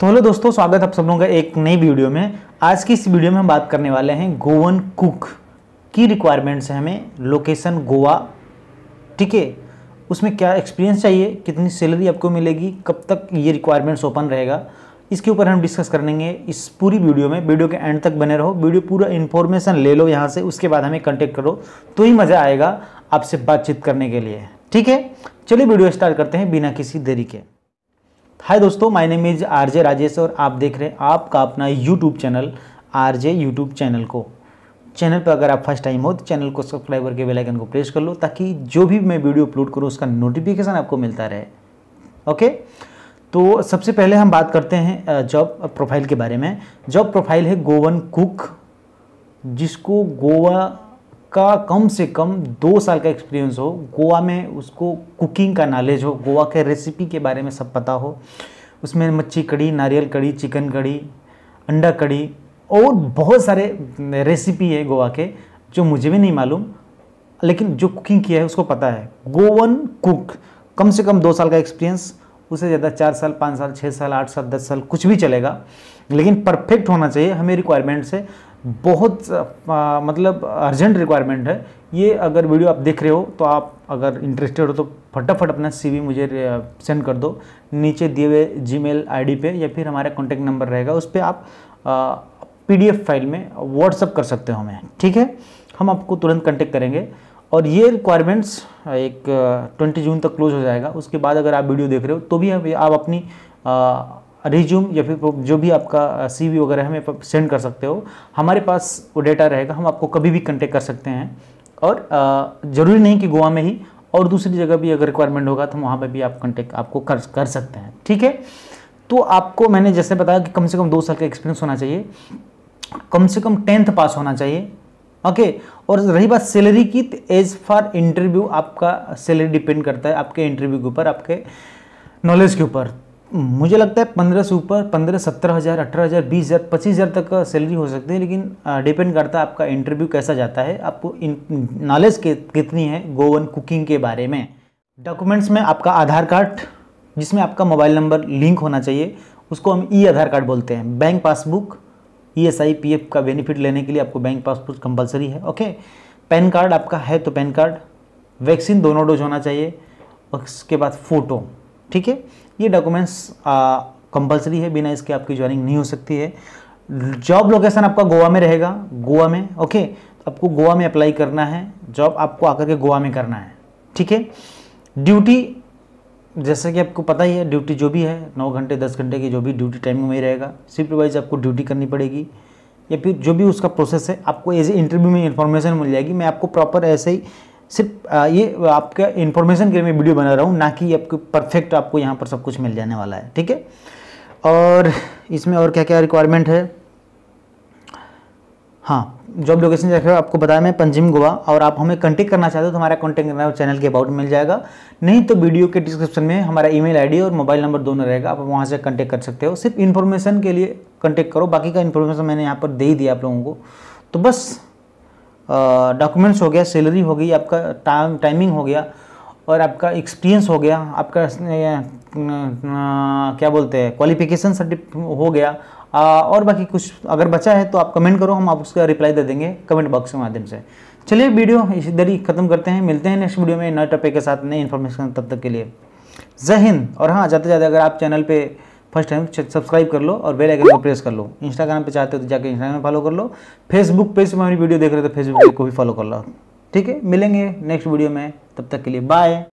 तो हेलो दोस्तों स्वागत आप सब लोगों का एक नई वीडियो में आज की इस वीडियो में हम बात करने वाले हैं गोवन कुक की रिक्वायरमेंट्स हैं हमें लोकेशन गोवा ठीक है उसमें क्या एक्सपीरियंस चाहिए कितनी सैलरी आपको मिलेगी कब तक ये रिक्वायरमेंट्स ओपन रहेगा इसके ऊपर हम डिस्कस करेंगे इस पूरी वीडियो में वीडियो के एंड तक बने रहो वीडियो पूरा इन्फॉर्मेशन ले लो यहाँ से उसके बाद हमें कॉन्टेक्ट करो तो ही मज़ा आएगा आपसे बातचीत करने के लिए ठीक है चलिए वीडियो स्टार्ट करते हैं बिना किसी देरी के हाय दोस्तों my name is RJ Rajesh और आप देख रहे हैं आपका अपना YouTube channel RJ YouTube channel को चैनल पर अगर आप फर्स्ट टाइम हो तो चैनल को सब्सक्राइब करके बेल आइकन को प्रेस कर लो ताकि जो भी मैं वीडियो अपलोड करूँ उसका नोटिफिकेशन आपको मिलता रहे ओके तो सबसे पहले हम बात करते हैं जॉब प्रोफाइल के बारे में जॉब प्रोफाइल है गोवन कुक जिसको गोवा का कम से कम दो साल का एक्सपीरियंस हो गोवा में उसको कुकिंग का नॉलेज हो गोवा के रेसिपी के बारे में सब पता हो उसमें मच्छी कड़ी नारियल कड़ी चिकन कड़ी अंडा कड़ी और बहुत सारे रेसिपी है गोवा के जो मुझे भी नहीं मालूम लेकिन जो कुकिंग किया है उसको पता है गोवन कुक कम से कम दो साल का एक्सपीरियंस उससे ज़्यादा चार साल पाँच साल छः साल आठ साल दस साल कुछ भी चलेगा लेकिन परफेक्ट होना चाहिए हमें रिक्वायरमेंट से बहुत आ, मतलब अर्जेंट रिक्वायरमेंट है ये अगर वीडियो आप देख रहे हो तो आप अगर इंटरेस्टेड हो तो फटाफट अपना सीवी मुझे सेंड कर दो नीचे दिए हुए जीमेल आईडी पे या फिर हमारा कॉन्टैक्ट नंबर रहेगा उस पर आप पीडीएफ फाइल में व्हाट्सअप कर सकते हो हमें ठीक है हम आपको तुरंत कंटेक्ट करेंगे और ये रिक्वायरमेंट्स एक ट्वेंटी जून तक क्लोज हो जाएगा उसके बाद अगर आप वीडियो देख रहे हो तो भी आप, आप अपनी आ, रिज्यूम या फिर जो भी आपका सी वी वगैरह हमें सेंड कर सकते हो हमारे पास वो डेटा रहेगा हम आपको कभी भी कंटेक्ट कर सकते हैं और ज़रूरी नहीं कि गोवा में ही और दूसरी जगह भी अगर रिक्वायरमेंट होगा तो वहाँ पर भी आप कंटेक्ट आपको कर कर सकते हैं ठीक है तो आपको मैंने जैसे बताया कि कम से कम दो साल का एक्सपीरियंस होना चाहिए कम से कम टेंथ पास होना चाहिए ओके okay, और रही बात सैलरी की तो एज फॉर इंटरव्यू आपका सैलरी डिपेंड करता है आपके इंटरव्यू के ऊपर आपके नॉलेज के ऊपर मुझे लगता है पंद्रह से ऊपर पंद्रह सत्रह हज़ार अठारह हज़ार बीस हज़ार पच्चीस हज़ार तक का सैलरी हो सकती है लेकिन डिपेंड करता है आपका इंटरव्यू कैसा जाता है आपको इन नॉलेज के कितनी है गोवन कुकिंग के बारे में डॉक्यूमेंट्स में आपका आधार कार्ड जिसमें आपका मोबाइल नंबर लिंक होना चाहिए उसको हम ई आधार कार्ड बोलते हैं bank passbook E S I P F का बेनिफिट लेने के लिए आपको बैंक पासबुक कंपलसरी है ओके पैन कार्ड आपका है तो पैन कार्ड वैक्सीन दोनों डोज होना चाहिए उसके बाद फ़ोटो ठीक है ये डॉक्यूमेंट्स कंपलसरी है बिना इसके आपकी ज्वाइनिंग नहीं हो सकती है जॉब लोकेशन आपका गोवा में रहेगा गोवा में ओके तो आपको गोवा में अप्लाई करना है जॉब आपको आकर के गोवा में करना है ठीक है ड्यूटी जैसा कि आपको पता ही है ड्यूटी जो भी है नौ घंटे दस घंटे की जो भी ड्यूटी टाइमिंग में रहेगा शिफ्ट वाइज आपको ड्यूटी करनी पड़ेगी या फिर जो भी उसका प्रोसेस है आपको एज ए इंटरव्यू में इन्फॉर्मेशन मिल जाएगी मैं आपको प्रॉपर ऐसे ही सिर्फ ये आपका इन्फॉर्मेशन के लिए मैं वीडियो बना रहा हूँ ना कि आपको परफेक्ट आपको यहाँ पर सब कुछ मिल जाने वाला है ठीक है और इसमें और क्या क्या रिक्वायरमेंट है हाँ जॉब लोकेशन जैसे आपको बताया मैं पंजिम गोवा और आप हमें कॉन्टेक्ट करना चाहते हो तो हमारा कॉन्टेक्ट करना चैनल के अबाउट मिल जाएगा नहीं तो वीडियो के डिस्क्रिप्शन में हमारा ईमेल आईडी और मोबाइल नंबर दोनों रहेगा आप वहाँ से कॉन्टेक्ट कर सकते हो सिर्फ इन्फॉर्मेशन के लिए कॉन्टेक्ट करो बाकी का इन्फॉर्मेशन मैंने यहाँ पर दे ही दिया आप लोगों को तो बस डॉक्यूमेंट्स हो गया सैलरी हो गई आपका टाइम टाइमिंग हो गया और आपका एक्सपीरियंस हो गया आपका क्या बोलते हैं क्वालिफिकेशन हो गया आ, और बाकी कुछ अगर बचा है तो आप कमेंट करो हम आप उसका रिप्लाई दे देंगे कमेंट बॉक्स के माध्यम से चलिए वीडियो इसी दर ही खत्म करते हैं मिलते हैं नेक्स्ट वीडियो में नए टॉपिक के साथ नई इन्फॉर्मेशन तब तक के लिए जय हिंद और हाँ जाते जाते अगर आप चैनल पर फर्स्ट टाइम सब्सक्राइब कर लो और बेल आइकन को प्रेस कर लो इंस्टाग्राम पे चाहते हो तो जाकर इंस्टाग्राम में फॉलो कर लो फेसबुक पे से हमारी वीडियो देख रहे हो तो फेसबुक को भी फॉलो कर लो ठीक है मिलेंगे नेक्स्ट वीडियो में तब तक के लिए बाय